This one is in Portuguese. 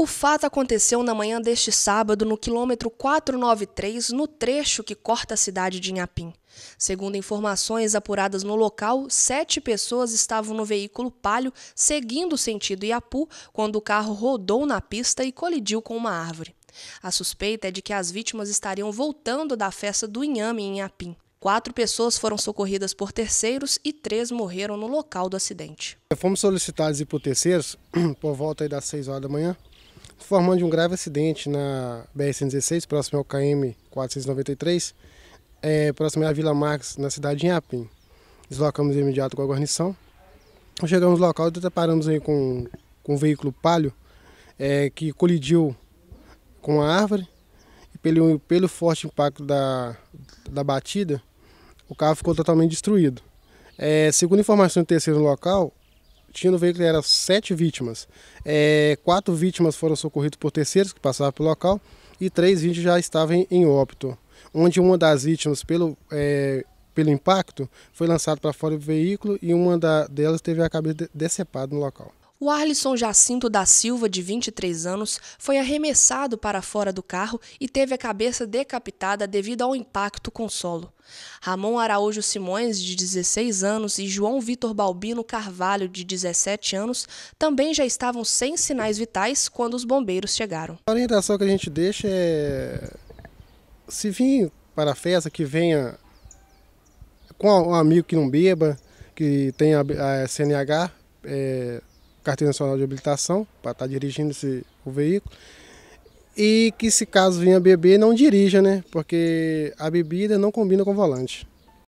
O fato aconteceu na manhã deste sábado no quilômetro 493, no trecho que corta a cidade de Inhapim. Segundo informações apuradas no local, sete pessoas estavam no veículo palio seguindo o sentido Iapu quando o carro rodou na pista e colidiu com uma árvore. A suspeita é de que as vítimas estariam voltando da festa do Inhame em Inhapim. Quatro pessoas foram socorridas por terceiros e três morreram no local do acidente. Fomos solicitados por terceiros por volta das 6 horas da manhã formando um grave acidente na BR-116, próximo ao KM 493, é, próximo à Vila Marques, na cidade de Inhapim. Deslocamos de imediato com a guarnição. Chegamos no local e deparamos aí com, com um veículo palio é, que colidiu com a árvore e pelo, pelo forte impacto da, da batida, o carro ficou totalmente destruído. É, segundo informações do terceiro local, tinha no veículo eram sete vítimas. É, quatro vítimas foram socorridas por terceiros que passavam pelo local e três vítimas já estavam em, óbito, onde uma das vítimas, pelo, é, pelo impacto, foi lançada para fora do veículo e uma da, delas teve a cabeça decepada no local. O Arlisson Jacinto da Silva, de 23 anos, foi arremessado para fora do carro e teve a cabeça decapitada devido ao impacto com solo. Ramon Araújo Simões, de 16 anos, e João Vitor Balbino Carvalho, de 17 anos, também já estavam sem sinais vitais quando os bombeiros chegaram. A orientação que a gente deixa é. Se vir para a festa, que venha com um amigo que não beba, que tenha a eh, CNH. É eh, carteira nacional de habilitação para estar tá dirigindo esse, o veículo. E que se caso venha beber, não dirija, né? Porque a bebida não combina com o volante.